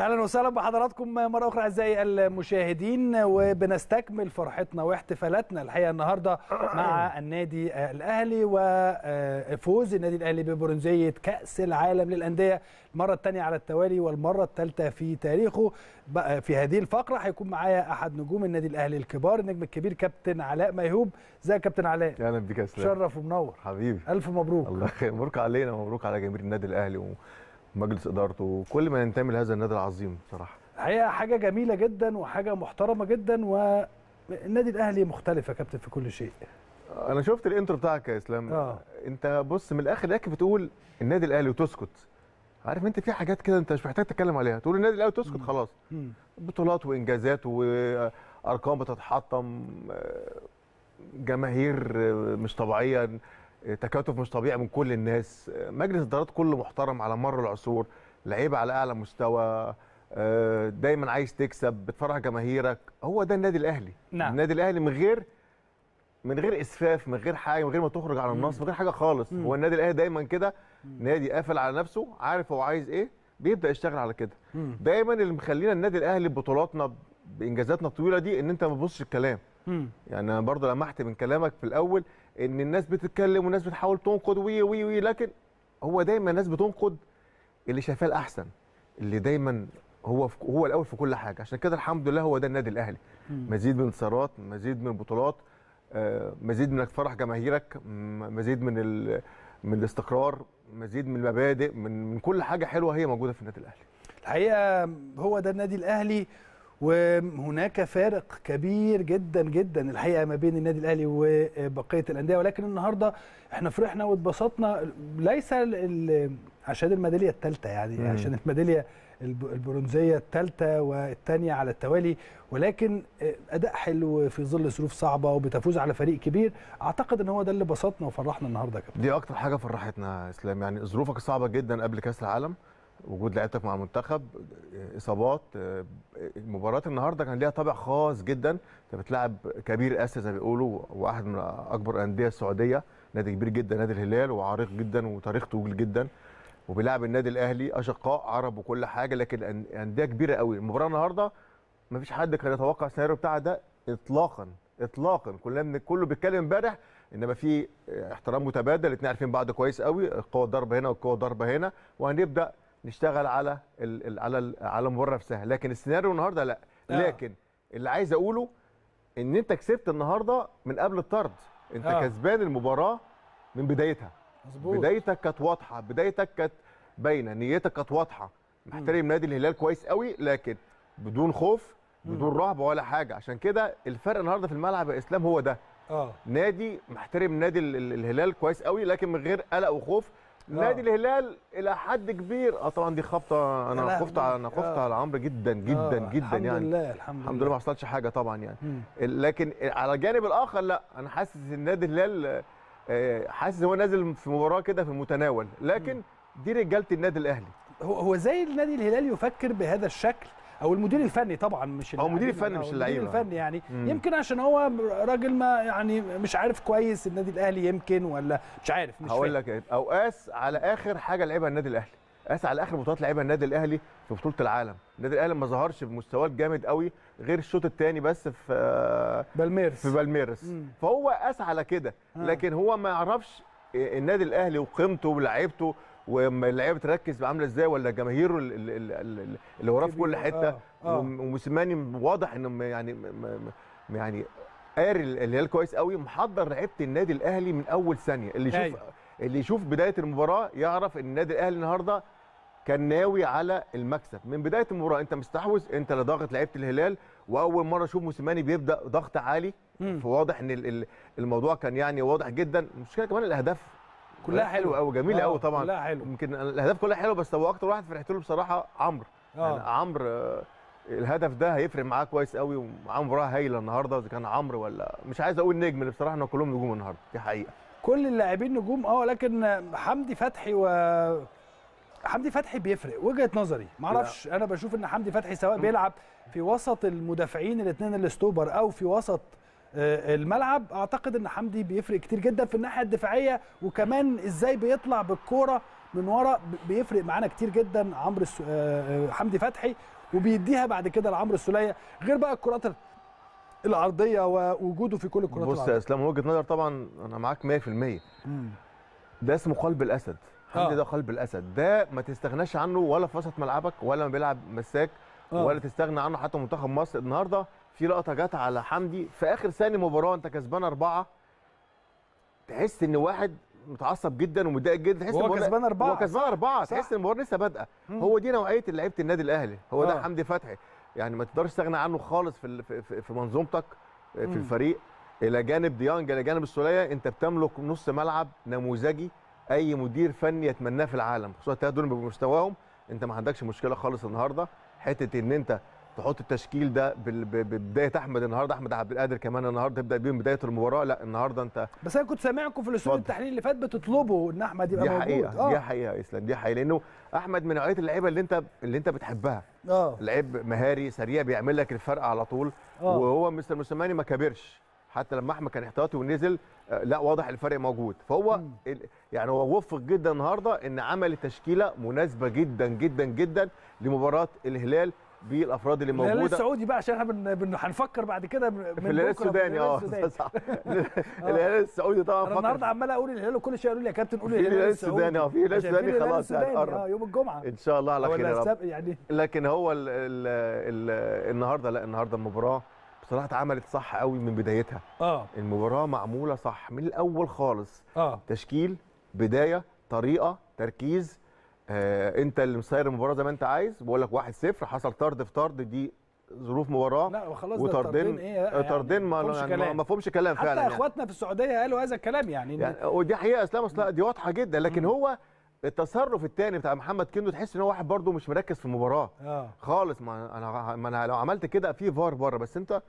اهلا وسهلا بحضراتكم مره اخرى اعزائي المشاهدين وبنستكمل فرحتنا واحتفالاتنا الحقيقه النهارده مع النادي الاهلي وفوز آه، النادي الاهلي ببرونزيه كاس العالم للانديه المره الثانيه على التوالي والمره الثالثه في تاريخه آه، في هذه الفقره هيكون معايا احد نجوم النادي الاهلي الكبار النجم الكبير كابتن علاء ميهوب ازيك يا كابتن علاء اهلا بيك يا اسلام شرف ومنور حبيبي الف مبروك الله يخليك مبروك علينا ومبروك على جماهير النادي الاهلي و... مجلس ادارته وكل ما ينتمي لهذا النادي العظيم بصراحه الحقيقه حاجه جميله جدا وحاجه محترمه جدا والنادي الاهلي مختلف يا كابتن في كل شيء انا شفت الانترو بتاعك يا اسلام آه. انت بص من الاخر لك بتقول النادي الاهلي وتسكت عارف انت في حاجات كده انت مش محتاج تتكلم عليها تقول النادي الاهلي وتسكت خلاص بطولات وانجازات وارقام بتتحطم جماهير مش طبيعيه تكاتف مش طبيعي من كل الناس مجلس الادارات كله محترم على مر العصور لعيبه على اعلى مستوى آه، دايما عايز تكسب بتفرح جماهيرك هو ده النادي الاهلي نعم. النادي الاهلي من غير من غير اسفاف من غير حاجه من غير ما تخرج على النص من غير حاجه خالص مم. هو النادي الاهلي دايما كده نادي قافل على نفسه عارف هو عايز ايه بيبدا يشتغل على كده دايما اللي مخلينا النادي الاهلي ببطولاتنا بانجازاتنا الطويله دي ان انت ما تبصش الكلام مم. يعني انا برضه لمحت من كلامك في الاول ان الناس بتتكلم والناس بتحاول تنقد وي وي وي لكن هو دايما الناس بتنقد اللي شايفاه الاحسن اللي دايما هو هو الاول في كل حاجه عشان كده الحمد لله هو ده النادي الاهلي مزيد من انتصارات مزيد من بطولات آه، مزيد من انك تفرح جماهيرك مزيد من من الاستقرار مزيد من المبادئ من من كل حاجه حلوه هي موجوده في النادي الاهلي الحقيقه هو ده النادي الاهلي وهناك فارق كبير جدا جدا الحقيقه ما بين النادي الاهلي وبقيه الانديه ولكن النهارده احنا فرحنا واتبسطنا ليس عشان الميداليه الثالثه يعني مم. عشان الميداليه البرونزيه الثالثه والثانيه على التوالي ولكن اداء حلو في ظل ظروف صعبه وبتفوز على فريق كبير اعتقد ان هو ده اللي بسطنا وفرحنا النهارده كمان دي اكتر حاجه فرحتنا يا اسلام يعني ظروفك صعبه جدا قبل كاس العالم وجود لعيبتك مع المنتخب اصابات آه، مباراه النهارده كان ليها طابع خاص جدا انت بتلعب كبير اسيا زي ما بيقولوا واحد من اكبر انديه السعوديه نادي كبير جدا نادي الهلال وعريق جدا وتاريخ طويل جدا وبيلعب النادي الاهلي اشقاء عرب وكل حاجه لكن انديه كبيره قوي المباراه النهارده ما فيش حد كان يتوقع السيناريو بتاع ده اطلاقا اطلاقا كلنا كله بيتكلم امبارح انما في آه، احترام متبادل الاثنين عارفين بعض كويس قوي القوه ضربه هنا والقوه ضربه هنا وهنبدا نشتغل على الـ على الـ على المباراه نفسها لكن السيناريو النهارده لا آه. لكن اللي عايز اقوله ان انت كسبت النهارده من قبل الطرد انت آه. كسبان المباراه من بدايتها مظبوط بدايتك كانت واضحه بدايتك كانت باينه نيتك كانت واضحه محترم نادي الهلال كويس قوي لكن بدون خوف بدون رهبه ولا حاجه عشان كده الفرق النهارده في الملعب يا اسلام هو ده اه نادي محترم نادي الهلال كويس قوي لكن من غير قلق وخوف آه. نادي الهلال الى حد كبير اه طبعا دي خبطه انا خفت على انا خفت آه. على عمرو جدا آه، جدا جدا الحمد يعني لله الحمد لله الحمد لله ما حصلش حاجه طبعا يعني مم. لكن على الجانب الاخر لا انا حاسس ان نادي الهلال حاسس هو نازل في مباراه كده في المتناول لكن دي رجاله النادي الاهلي هو هو زي النادي الهلال يفكر بهذا الشكل او المدير الفني طبعا مش او المدير الفني مش اللعيبه المدير الفني يعني مم. يمكن عشان هو راجل ما يعني مش عارف كويس النادي الاهلي يمكن ولا مش عارف مش هقول لك إيه، او قاس على اخر حاجه لعبها النادي الاهلي قاس على اخر بطولات لعبها النادي الاهلي في بطوله العالم النادي الاهلي ما ظهرش بمستواه الجامد قوي غير الشوط الثاني بس في بالميرس في بالميرس فهو قاس على كده آه. لكن هو ما يعرفش إيه، النادي الاهلي وقيمته ولاعيبته واما اللعيبه بتركز عامله ازاي ولا جماهيره اللي وراه في كل حته آه. آه. وموسيماني واضح انه يعني يعني قاري الهلال كويس قوي محضر لعيبه النادي الاهلي من اول ثانيه اللي يشوف أيوه. اللي يشوف بدايه المباراه يعرف ان النادي الاهلي النهارده كان ناوي على المكسب من بدايه المباراه انت مستحوذ انت اللي ضاغط لعيبه الهلال واول مره اشوف موسيماني بيبدا ضغط عالي فواضح ان الموضوع كان يعني واضح جدا المشكله كمان الاهداف كلها حلوه قوي جميله قوي طبعا كلها حلوه يمكن الاهداف كلها حلوه بس هو اكتر واحد فرحت له بصراحه عمرو آه. يعني عمرو آه، الهدف ده هيفرق معاه كويس قوي ومعاه مباراه هايله النهارده اذا كان عمرو ولا مش عايز اقول نجم اللي بصراحه ان كلهم نجوم النهارده دي حقيقه كل اللاعبين نجوم اه لكن حمدي فتحي و حمدي فتحي بيفرق وجهه نظري معرفش انا بشوف ان حمدي فتحي سواء بيلعب في وسط المدافعين الاثنين الاستوبر او في وسط آه، الملعب اعتقد ان حمدي بيفرق كتير جدا في الناحيه الدفاعيه وكمان ازاي بيطلع بالكوره من ورا بيفرق معانا كتير جدا عمرو السو... آه، آه، حمدي فتحي وبيديها بعد كده لعمرو السوليه غير بقى الكرات العرضيه ووجوده في كل الكرات بص يا اسلام وجهه نظر طبعا انا معاك 100% ده اسمه قلب الاسد حمدي ده قلب الاسد ده ما تستغناش عنه ولا في وسط ملعبك ولا ما بيلعب مساك ولا تستغنى عنه حتى منتخب مصر النهارده في لقطه جت على حمدي في اخر ثاني مباراه انت كسبان اربعه تحس ان واحد متعصب جدا ومتضايق جدا تحس هو كسبان اربعه هو كسبان اربعه تحس ان المباراه لسه بادئه هو دي نوعيه لعيبه النادي الاهلي هو ده آه. حمدي فتحي يعني ما تقدرش تستغنى عنه خالص في في منظومتك آه، في مم. الفريق الى جانب ديانج الى جانب السوليه انت بتملك نص ملعب نموذجي اي مدير فني يتمناه في العالم خصوصا الثلاثه دول بمستواهم انت ما عندكش مشكله خالص النهارده حته ان انت تحط التشكيل ده ببدايه احمد النهارده احمد عبد القادر كمان النهارده تبدا بيهم بدايه المباراه لا النهارده انت بس انا كنت سامعكم في الاسلوب التحليل اللي فات بتطلبوا ان احمد يبقى دي موجود حقيقة. آه. دي حقيقه يا اسلام دي حقيقه لانه احمد من نوعيه اللعيبه اللي انت اللي انت بتحبها اه لعيب مهاري سريع بيعمل لك الفرق على طول أوه. وهو مستر موسيماني ما كبرش حتى لما احمد كان احتياطي ونزل آه، لا واضح الفرق موجود فهو م. يعني هو وفق جدا النهارده ان عمل التشكيله مناسبه جدا جدا جدا لمباراه الهلال بالافراد اللي موجوده الهلال السعودي بقى عشان احنا بن... هنفكر بعد كده من في الهلال السوداني آه،, اه الهلال السعودي طبعا انا النهارده عمال اقول الهلال كل شيء يقول لي يا كابتن قول الهلال السوداني اه في الهلال السوداني خلاص يعني اه يوم الجمعه ان شاء الله على خير يا رب يعني لكن هو الـ الـ الـ النهارده لا النهارده المباراه بصراحه اتعملت صح قوي من بدايتها اه المباراه معموله صح من الاول خالص اه تشكيل بدايه طريقه تركيز آه انت اللي مسير المباراه زي ما انت عايز بقول لك 1-0 حصل طرد في طرد دي ظروف مباراه لا وخلاص وطردين ايه يعني طردين ما يعني ما كلام حتى فعلا حتى يعني. اخواتنا يعني. في السعوديه قالوا هذا الكلام يعني, يعني ودي حقيقه اسلام اصل دي واضحه جدا لكن هو التصرف الثاني بتاع محمد كندو تحس ان هو واحد برده مش مركز في المباراه آه. خالص ما انا ما انا لو عملت كده في فار بره بس انت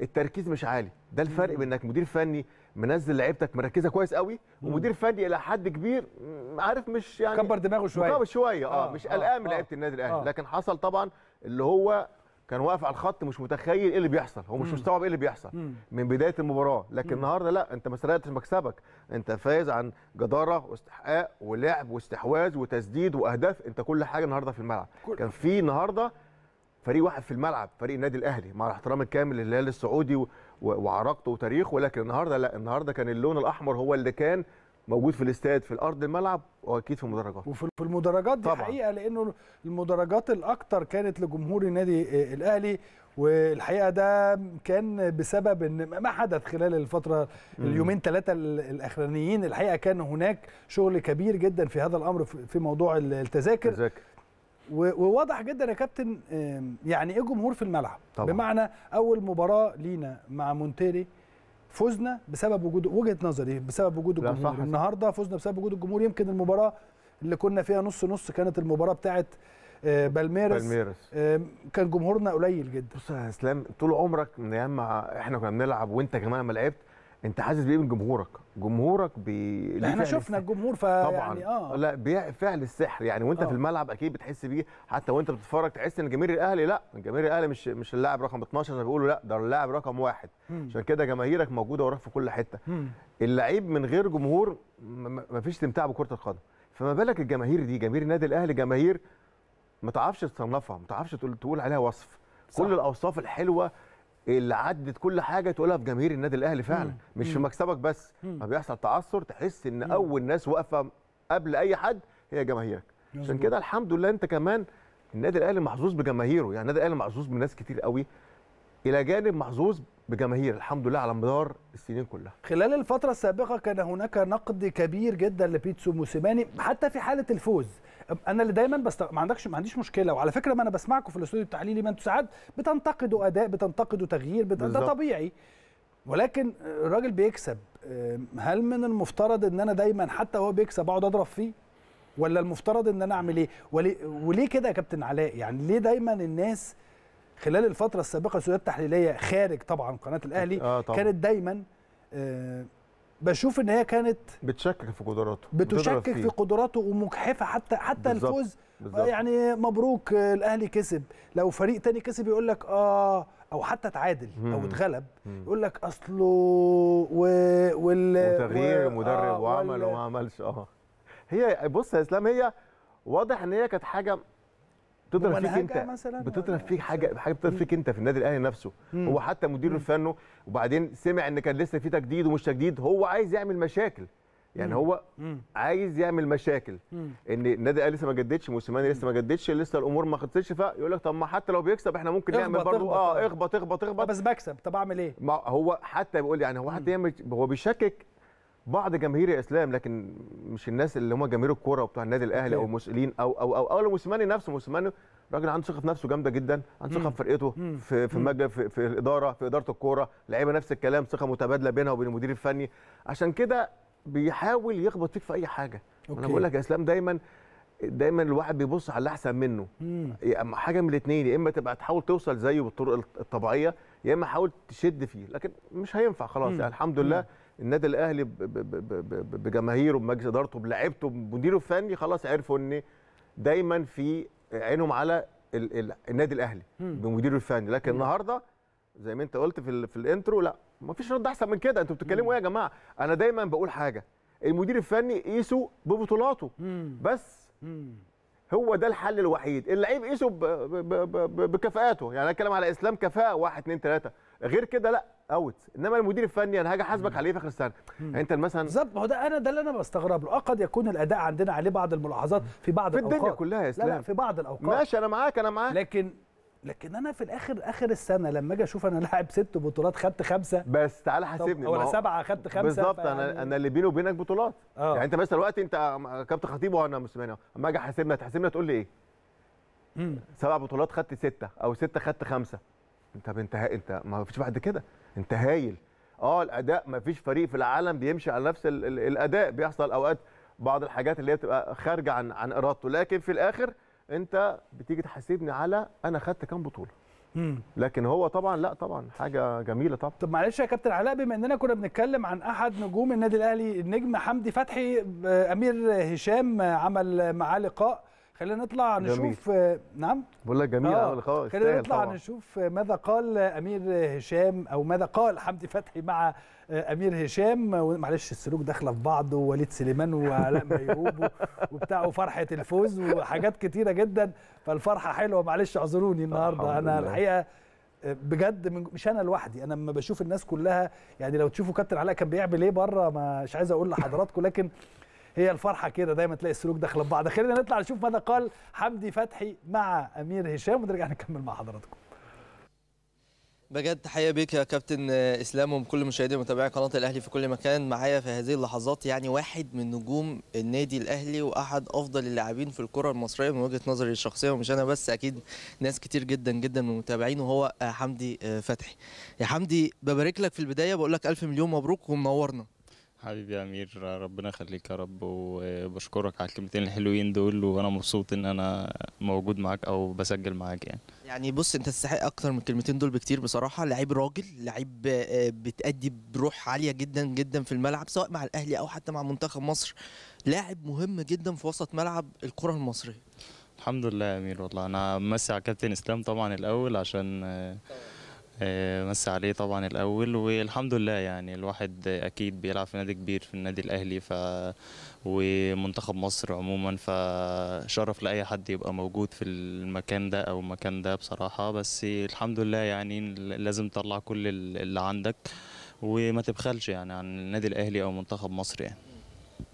التركيز مش عالي ده الفرق بين انك مدير فني منزل لعيبتك مركزه كويس قوي ومدير فني الى حد كبير عارف مش يعني كبر دماغه شويه كبر شويه اه, آه مش آه، قلقان آه من لعيبه النادي الاهلي آه لكن حصل طبعا اللي هو كان واقف على الخط مش متخيل ايه اللي بيحصل هو مش مستوعب ايه اللي بيحصل من بدايه المباراه لكن النهارده لا انت ما سرقتش مكسبك انت فايز عن جداره واستحقاق ولعب واستحواذ وتسديد واهداف انت كل حاجه النهارده في الملعب كان في النهارده فريق واحد في الملعب فريق النادي الاهلي مع الاحترام الكامل للهلال السعودي وعراقته وتاريخه ولكن النهارده لا النهارده كان اللون الاحمر هو اللي كان موجود في الاستاد في ارض الملعب واكيد في المدرجات وفي المدرجات دي طبعا. حقيقه لانه المدرجات الاكثر كانت لجمهور النادي آه، الاهلي والحقيقه ده كان بسبب ان ما حدث خلال الفتره اليومين ثلاثه الاخرانيين الحقيقه كان هناك شغل كبير جدا في هذا الامر في موضوع التذاكر وواضح جدا يا كابتن يعني ايه جمهور في الملعب طبعا. بمعنى اول مباراه لينا مع مونتيري فزنا بسبب وجود وجهه نظري بسبب وجود الجمهور النهارده فزنا بسبب وجود الجمهور يمكن المباراه اللي كنا فيها نص نص كانت المباراه بتاعه آه، بالميرس بالميرس كان جمهورنا قليل جدا بص يا اسلام طول عمرك من ايام احنا كنا بنلعب وانت كمان ما لعبت انت حاسس بايه من جمهورك جمهورك بي... احنا شفنا الجمهور ف طبعا يعني اه لا بيع فعل السحر يعني وانت آه. في الملعب اكيد بتحس بيه حتى وانت بتتفرج تحس ان جماهير الاهلي لا جماهير الاهلي مش مش اللاعب رقم 12 زي ما بيقولوا لا ده اللاعب رقم واحد عشان كده جماهيرك موجوده وراك في كل حته اللعيب من غير جمهور ما فيش استمتاع بكره القدم فما بالك الجماهير دي جماهير النادي الاهلي جماهير ما تعرفش تصنفها ما تعرفش تقول عليها وصف صح. كل الاوصاف الحلوه اللي عدت كل حاجه تقولها في جماهير النادي الاهلي فعلا مش في مكسبك بس ما بيحصل تعثر تحس ان اول ناس واقفه قبل اي حد هي جماهيرك عشان كده الحمد لله انت كمان النادي الاهلي محظوظ بجماهيره يعني النادي الاهلي محظوظ بناس كتير قوي الى جانب محظوظ بجماهير الحمد لله على مدار السنين كلها خلال الفترة السابقة كان هناك نقد كبير جدا لبيتسو موسيماني حتى في حالة الفوز انا اللي دايما بست... ما عندكش ما عنديش مشكله وعلى فكره ما انا بسمعكم في الاستوديو التحليلي ما انتوا ساعات بتنتقدوا اداء بتنتقدوا تغيير بت... ده طبيعي ولكن الراجل بيكسب هل من المفترض ان انا دايما حتى وهو بيكسب اقعد اضرب فيه ولا المفترض ان انا اعمل ايه وليه كده يا كابتن علاء يعني ليه دايما الناس خلال الفتره السابقه سيادات تحليليه خارج طبعا قناه الاهلي آه طبعًا. كانت دايما آه بشوف ان هي كانت بتشكك في قدراته بتشكك في قدراته ومجحفه حتى حتى بالزبط. الفوز بالزبط. آه، يعني مبروك آه، الاهلي كسب لو فريق تاني كسب يقول لك اه او حتى تعادل او اتغلب يقول لك اصله و... وال وتغيير و... مدرب آه وعمل وال... وما عملش اه هي بص يا اسلام هي واضح ان هي كانت حاجه بتضرب فيك انت مثلا بتضرب فيك حاجه حاجه بتضرب فيك انت في النادي الاهلي نفسه مم. هو حتى مدير الفنه وبعدين سمع ان كان لسه في تجديد ومش تجديد هو عايز يعمل مشاكل يعني هو مم. عايز يعمل مشاكل مم. ان النادي الاهلي لسه ما جددش موسيماني لسه ما جددش لسه الامور ما خلصتش فيقول لك طب ما حتى لو بيكسب احنا ممكن نعمل برضه اه اخبط اخبط اخبط آه، بس بكسب طب اعمل ايه ما هو حتى بيقول يعني هو حتى يعمل هو بيشكك بعض جماهير الاسلام لكن مش الناس اللي هم جماهير الكوره وبتوع النادي الاهلي او المسؤولين او او او او موسيماني نفسه موسيماني راجل عنده ثقه في نفسه جامده جدا عنده ثقه في فرقته في في, في في الاداره في اداره الكوره لعيبه نفس الكلام ثقه متبادله بينها وبين المدير الفني عشان كده بيحاول يخبط فيك في اي حاجه أوكي. انا بقول لك يا اسلام دايما دايما الواحد بيبص على اللي احسن منه اما حاجه من الاثنين يا اما تبقى تحاول توصل زيه بالطرق الطبيعيه يا اما حاول تشد فيه لكن مش هينفع خلاص يعني الحمد لله مم. النادي الاهلي بجماهيره بمجلس ادارته بلعيبته بمديره الفني خلاص عرفوا ان دايما في عينهم على النادي الاهلي بمديره الفني لكن النهارده زي ما انت قلت في, في الانترو لا ما فيش رد احسن من كده انتوا بتتكلموا ايه يا جماعه انا دايما بقول حاجه المدير الفني قيسه ببطولاته بس هو ده الحل الوحيد اللعيب قيسه بكفاءاته يعني انا اتكلم على اسلام كفاءه 1 2 3 غير كده لا اوت انما المدير الفني انا هاجي احاسبك عليه إيه في اخر السنه انت مثلا بالظبط ما هو ده انا ده اللي انا بستغرب له قد يكون الاداء عندنا عليه بعض الملاحظات في بعض في الاوقات في الدنيا كلها يا اسلام لا, لا في بعض الاوقات ماشي انا معاك انا معاك لكن لكن انا في الاخر اخر السنه لما اجي اشوف انا لاعب ست بطولات خدت خمسه بس تعالى حاسبني ولا سبعه خدت خمسه بالظبط انا انا اللي بيني وبينك بطولات أوه. يعني انت بس دلوقتي انت كابتن خطيب وانا مسلمان اما اجي احاسبنا تحاسبنا تقول لي ايه؟ سبع بطولات خدت سته او سته خدت خمسه طب انت انت ما فيش بعد كده انت هايل اه الاداء ما فيش فريق في العالم بيمشي على نفس الاداء بيحصل اوقات بعض الحاجات اللي هي بتبقى خارجه عن عن ارادته لكن في الاخر انت بتيجي تحاسبني على انا خدت كام بطوله لكن هو طبعا لا طبعا حاجه جميله طبعا طب معلش يا كابتن علاء بما اننا كنا بنتكلم عن احد نجوم النادي الاهلي النجم حمدي فتحي آه، امير هشام آه، عمل معاه لقاء خلينا نطلع جميل. نشوف نعم بقول لك جميل آه. قوي آه، خلينا نطلع طبعا. نشوف ماذا قال امير هشام او ماذا قال حمدي فتحي مع آه، امير هشام معلش السلوك داخله في بعض ووليد سليمان وعلاء ميهوب وبتاع وفرحه الفوز وحاجات كتيره جدا فالفرحه حلوه معلش اعذروني النهارده انا الحقيقه آه، بجد مش انا لوحدي انا لما بشوف الناس كلها يعني لو تشوفوا كابتن علاء كان بيعمل ايه بره مش عايز اقول لحضراتكم لكن هي الفرحه كده دايما تلاقي السلوك داخله ببعض خلينا نطلع نشوف ماذا قال حمدي فتحي مع امير هشام ونرجع نكمل مع حضراتكم بجد تحيه بيك يا كابتن اسلام وكل مشاهدي ومتابعي قناه الاهلي في كل مكان معايا في هذه اللحظات يعني واحد من نجوم النادي الاهلي واحد افضل اللاعبين في الكره المصريه من وجهه نظري الشخصيه ومش انا بس اكيد ناس كتير جدا جدا من متابعينه وهو حمدي فتحي يا حمدي ببارك لك في البدايه بقول لك الف مليون مبروك ومنورنا حبيبي يا امير ربنا يخليك يا رب وبشكرك على الكلمتين الحلوين دول وانا مبسوط ان انا موجود معاك او بسجل معاك يعني يعني بص انت تستحق اكتر من الكلمتين دول بكتير بصراحه لعيب راجل لعيب آه، بتادي بروح عاليه جدا جدا في الملعب سواء مع الاهلي او حتى مع منتخب مصر لاعب مهم جدا في وسط ملعب الكره المصريه الحمد لله يا امير والله انا مسي على كابتن اسلام طبعا الاول عشان آه، طبعا. آه، مس عليه طبعا الاول والحمد لله يعني الواحد اكيد بيلعب في نادي كبير في النادي الاهلي ف ومنتخب مصر عموما فشرف لاي حد يبقى موجود في المكان ده او المكان ده بصراحه بس الحمد لله يعني لازم تطلع كل اللي عندك وما تبخلش يعني عن النادي الاهلي او منتخب مصر يعني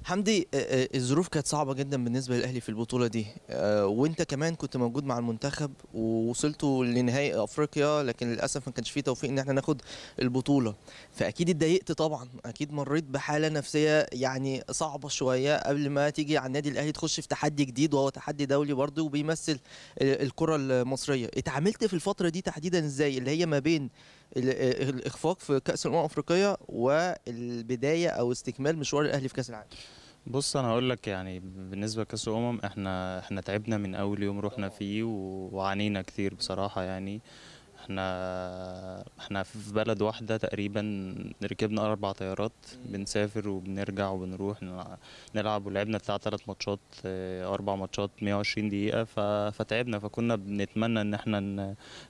حمدي آه، آه، الظروف كانت صعبه جدا بالنسبه للاهلي في البطوله دي آه، وانت كمان كنت موجود مع المنتخب ووصلتوا لنهائي افريقيا لكن للاسف ما كانش فيه توفيق ان احنا ناخد البطوله فاكيد اتضايقت طبعا اكيد مريت بحاله نفسيه يعني صعبه شويه قبل ما تيجي على النادي الاهلي تخش في تحدي جديد وهو تحدي دولي برضه وبيمثل الكره المصريه اتعاملت في الفتره دي تحديدا ازاي اللي هي ما بين الاخفاق في كاس الامم الافريقيه والبدايه او استكمال مشوار الاهلي في كاس العالم بص انا هقول لك يعني بالنسبه لكاس الامم احنا احنا تعبنا من اول يوم رحنا فيه وعانينا كتير بصراحه يعني آه احنا احنا في بلد واحدة تقريبا ركبنا أربع طيارات بنسافر وبنرجع وبنروح نلعب ولعبنا بتاع تلات ماتشات آه، أربع ماتشات 120 دقيقة فتعبنا فكنا بنتمنى إن احنا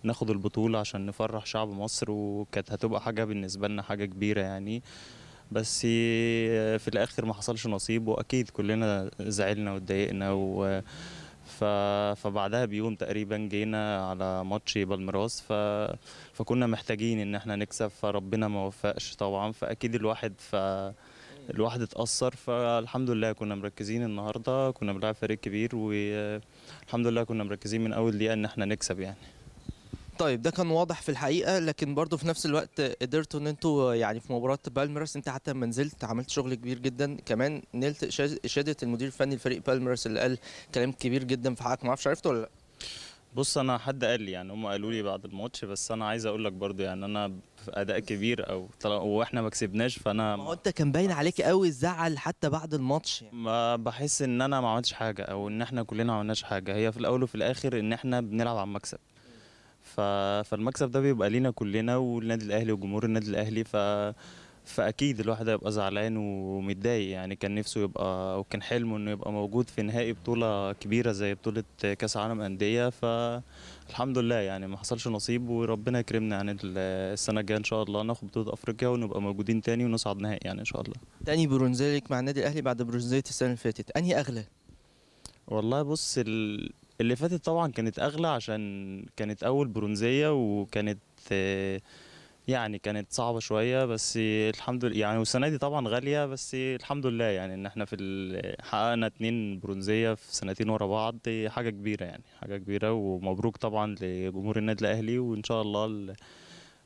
ناخد البطولة عشان نفرح شعب مصر وكانت هتبقى حاجة بالنسبة لنا حاجة كبيرة يعني بس آه، في الآخر ما حصلش نصيب وأكيد كلنا زعلنا واتضايقنا و ف... فبعدها بيوم تقريبا جينا على ماتش بالمراس ف... فكنا محتاجين ان احنا نكسب فربنا ما وفقش طبعا فاكيد الواحد ف... الواحد اتأثر فالحمد لله كنا مركزين النهارده كنا بنلعب فريق كبير والحمد لله كنا مركزين من اول دقيقه ان احنا نكسب يعني طيب ده كان واضح في الحقيقه لكن برضه في نفس الوقت قدرتوا ان انتوا يعني في مباراه بالمرس انت حتى لما نزلت عملت شغل كبير جدا كمان نلت اشاده المدير الفني لفريق بالمرس اللي قال كلام كبير جدا في حقك ما اعرفش عرفته ولا لا بص انا حد قال لي يعني هم قالوا لي بعد الماتش بس انا عايز اقول لك برضه يعني انا اداء كبير او واحنا ما كسبناش فانا ما هو انت كان باين عليك قوي الزعل حتى بعد الماتش يعني. ما بحس ان انا ما عملتش حاجه او ان احنا كلنا ما عملناش حاجه هي في الاول وفي الاخر ان احنا بنلعب على المكسب فالمكسب ده بيبقى لينا كلنا والنادي الاهلي وجمهور النادي الاهلي ف فاكيد الواحد هيبقى زعلان ومتضايق يعني كان نفسه يبقى او كان حلمه انه يبقى موجود في نهائي بطوله كبيره زي بطوله كاس عالم انديه فالحمد لله يعني ما حصلش نصيب وربنا يكرمنا يعني السنه الجايه ان شاء الله ناخد بطوله افريقيا ونبقى موجودين تاني ونصعد نهائي يعني ان شاء الله تاني برونزيه مع النادي الاهلي بعد برونزيه السنه اللي فاتت انهي اغلى والله بص ال... اللي فاتت طبعا كانت اغلى عشان كانت اول برونزيه وكانت آه، يعني كانت صعبه شويه بس الحمد لله يعني والسنه دي طبعا غاليه بس الحمد لله يعني ان احنا في حققنا اتنين برونزيه في سنتين ورا بعض حاجه كبيره يعني حاجه كبيره ومبروك طبعا لجمهور النادي الاهلي وان شاء الله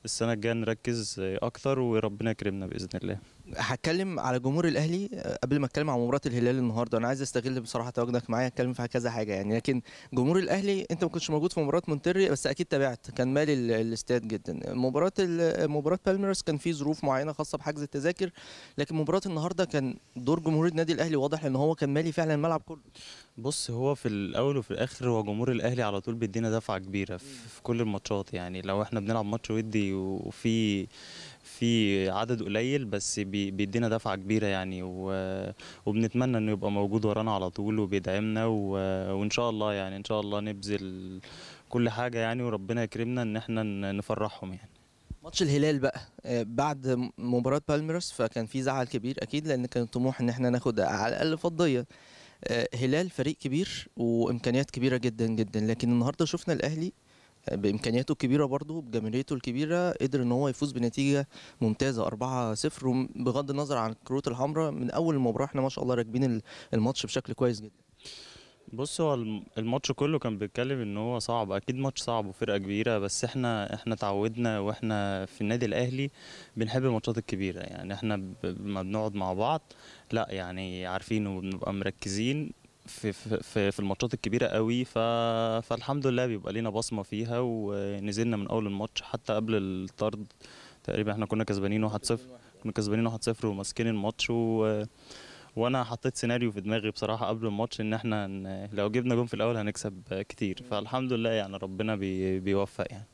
السنه الجايه نركز اكتر وربنا يكرمنا باذن الله هتكلم على جمهور الاهلي آه، قبل ما اتكلم على مباراه الهلال النهارده انا عايز استغل بصراحه تواجدك معايا اتكلم في كذا حاجه يعني لكن جمهور الاهلي انت ما كنتش موجود في مباراه مونتري بس اكيد تابعت كان مالي الاستاد جدا مباراه مباراه بالميرس كان في ظروف معينه خاصه بحجز التذاكر لكن مباراه النهارده كان دور جمهور النادي الاهلي واضح ان هو كان مالي فعلا الملعب كله بص هو في الاول وفي الاخر هو جمهور الاهلي على طول بيدينا دفعه كبيره في كل الماتشات يعني لو احنا بنلعب ماتش ودي وفي في عدد قليل بس بيدينا دفعه كبيره يعني وبنتمنى انه يبقى موجود ورانا على طول وبيدعمنا وان شاء الله يعني ان شاء الله نبذل كل حاجه يعني وربنا يكرمنا ان احنا نفرحهم يعني ماتش الهلال بقى آه، بعد مباراه بالميرس فكان في زعل كبير اكيد لان كان الطموح ان احنا ناخد على الاقل فضيه آه، هلال فريق كبير وامكانيات كبيره جدا جدا لكن النهارده شفنا الاهلي بامكانياته الكبيره برضه بجماليته الكبيره قدر ان هو يفوز بنتيجه ممتازه 4-0 بغض النظر عن الكروت الحمراء من اول المباراه احنا ما شاء الله راكبين الماتش بشكل كويس جدا بص هو الماتش كله كان بيتكلم ان هو صعب اكيد ماتش صعب وفرقه كبيره بس احنا احنا اتعودنا واحنا في النادي الاهلي بنحب الماتشات الكبيره يعني احنا لما بنقعد مع بعض لا يعني عارفين وبنبقى مركزين في في في الماتشات الكبيره قوي ف... فالحمد لله بيبقى لينا بصمه فيها ونزلنا من اول الماتش حتى قبل الطرد تقريبا احنا كنا كسبانين 1-0 كنا كسبانين 1-0 وماسكين الماتش و... وانا حطيت سيناريو في دماغي بصراحه قبل الماتش ان احنا لو جبنا جون في الاول هنكسب كتير فالحمد لله يعني ربنا بي... بيوفق يعني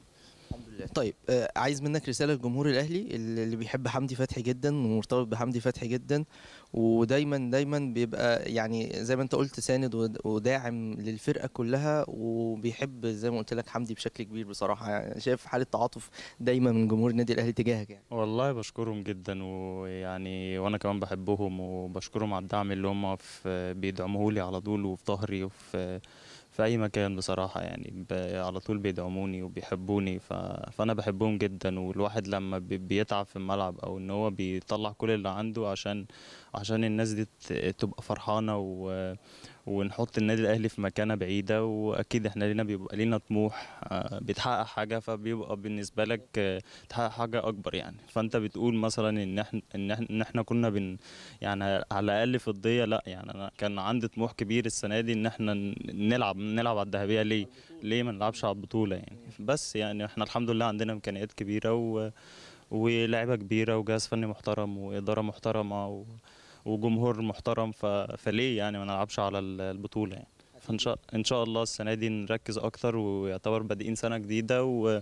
الحمد لله طيب آه عايز منك رساله للجمهور الاهلي اللي بيحب حمدي فتحي جدا ومرتبط بحمدي فتحي جدا ودايما دايما بيبقى يعني زي ما انت قلت ساند وداعم للفرقه كلها وبيحب زي ما قلت لك حمدي بشكل كبير بصراحه يعني شايف حاله تعاطف دايما من جمهور النادي الاهلي تجاهك يعني والله بشكرهم جدا ويعني وانا كمان بحبهم وبشكرهم على الدعم اللي هم بيدعموه لي على طول وفي ظهري وفي في اي مكان بصراحه يعني ب... على طول بيدعموني وبيحبوني ف... فانا بحبهم جدا والواحد لما بي... بيتعب في الملعب او ان هو بيطلع كل اللي عنده عشان عشان الناس دي ت... تبقى فرحانه و... ونحط النادي الاهلي في مكانه بعيده واكيد احنا لينا بيبقى لينا طموح آه، بتحقق حاجه فبيبقى بالنسبه لك آه، تحقق حاجه اكبر يعني فانت بتقول مثلا ان احنا ان احنا كنا بن يعني على الاقل في الضيه لا يعني انا كان عندي طموح كبير السنه دي ان احنا نلعب نلعب على الذهبيه ليه ليه ما نلعبش على البطوله يعني بس يعني احنا الحمد لله عندنا امكانيات كبيره و ولعبة كبيره وجهاز فني محترم واداره محترمه و... وجمهور محترم فليه يعني ما نلعبش على البطوله يعني فان شاء ان شاء الله السنه دي نركز اكتر ويعتبر بادئين سنه جديده و